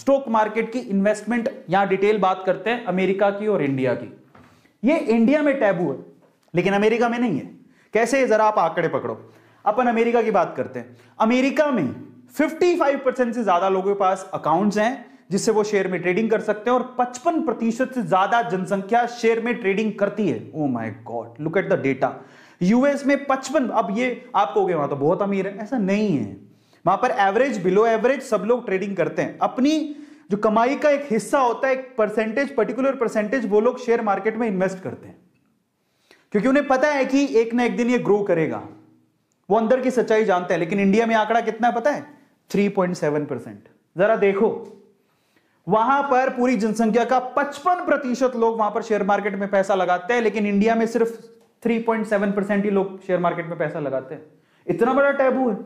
stock market की investment यहां detail बात करते हैं अमेरिका की और इंडिया की ये इंडिया में टैबू है लेकिन अमेरिका में नहीं है कैसे जरा आप आंकड़े पकड़ो अपन अमेरिका की बात करते हैं अमेरिका में 55 परसेंट से ज्यादा लोगों के पास अकाउंट्स हैं जिससे वो शेयर में ट्रेडिंग कर सकते हैं और 55 प्रतिशत से ज्यादा जनसंख्या शेयर में ट्रेडिंग करती है oh my god look at the data US में 55 अब ये आप कहोगे वहां तो बहुत अमीर है ऐसा नहीं है वहां पर एवरेज बिलो एवरेज सब लोग ट्रेडिंग करते हैं अपनी जो कमाई का एक हिस्सा होता है एक परसेंटेज पर्टिकुलर परसेंटेज वो लोग शेयर मार्केट में इन्वेस्ट करते हैं क्योंकि उन्हें पता है कि एक ना एक दिन ये ग्रो करेगा वो अंदर की सच्चाई जानते हैं लेकिन इंडिया में आंकड़ा कितना है पता है 3.7 परसेंट जरा देखो वहां पर पूरी जनसंख्या का 55 प्रतिशत लोग वहां पर शेयर मार्केट में पैसा लगाते हैं लेकिन इंडिया में सिर्फ 3.7 परसेंट ही लोग शेयर मार्केट में पैसा लगाते हैं इतना बड़ा टैबू है